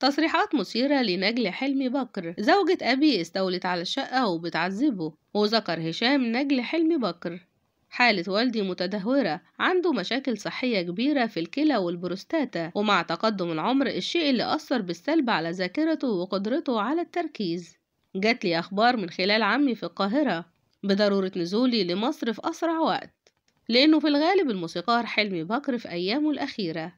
تصريحات مثيرة لنجل حلمي بكر زوجة أبي استولت على الشقة وبتعذبه وذكر هشام نجل حلمي بكر حالة والدي متدهورة عنده مشاكل صحية كبيرة في الكلى والبروستاتا ومع تقدم العمر الشيء اللي أثر بالسلب على ذاكرته وقدرته على التركيز جات لي أخبار من خلال عمي في القاهرة بضرورة نزولي لمصر في أسرع وقت لأنه في الغالب الموسيقار حلمي بكر في أيامه الأخيرة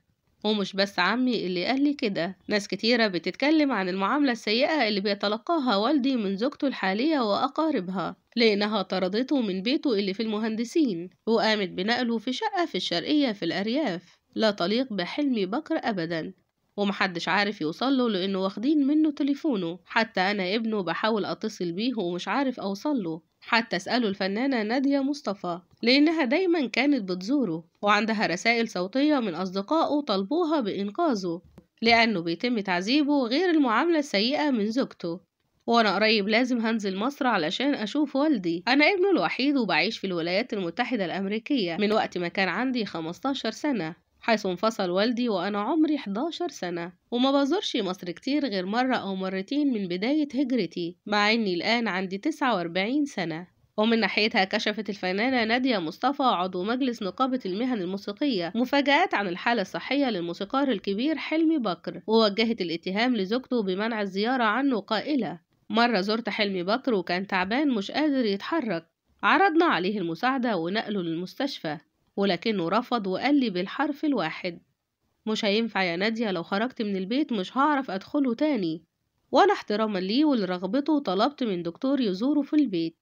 ومش بس عمي اللي قال لي كده ناس كتيرة بتتكلم عن المعاملة السيئة اللي بيتلقاها والدي من زوجته الحالية وأقاربها لأنها طردته من بيته اللي في المهندسين وقامت بنقله في شقة في الشرقية في الأرياف لا تليق بحلمي بكر أبدا ومحدش عارف يوصله لأنه واخدين منه تليفونه حتى أنا ابنه بحاول أتصل بيه ومش عارف أوصله حتى أسأله الفنانة نادية مصطفى لأنها دايما كانت بتزوره وعندها رسائل صوتية من أصدقائه طلبوها بإنقاذه لأنه بيتم تعذيبه غير المعاملة السيئة من زوجته وأنا قريب لازم هنزل مصر علشان أشوف والدي أنا ابنه الوحيد وبعيش في الولايات المتحدة الأمريكية من وقت ما كان عندي 15 سنة حيث انفصل والدي وأنا عمري 11 سنة وما بزورش مصر كتير غير مرة أو مرتين من بداية هجرتي مع إني الآن عندي 49 سنة ومن ناحيتها كشفت الفنانة نادية مصطفى عضو مجلس نقابة المهن الموسيقية مفاجآت عن الحالة الصحية للموسيقار الكبير حلمي بكر ووجهت الاتهام لزوجته بمنع الزيارة عنه قائلة مرة زرت حلمي بكر وكان تعبان مش قادر يتحرك عرضنا عليه المساعدة ونقله للمستشفى ولكنه رفض وقال لي بالحرف الواحد مش هينفع يا نادية لو خرجت من البيت مش هعرف أدخله تاني وأنا احتراما ليه ولرغبته طلبت من دكتور يزوره في البيت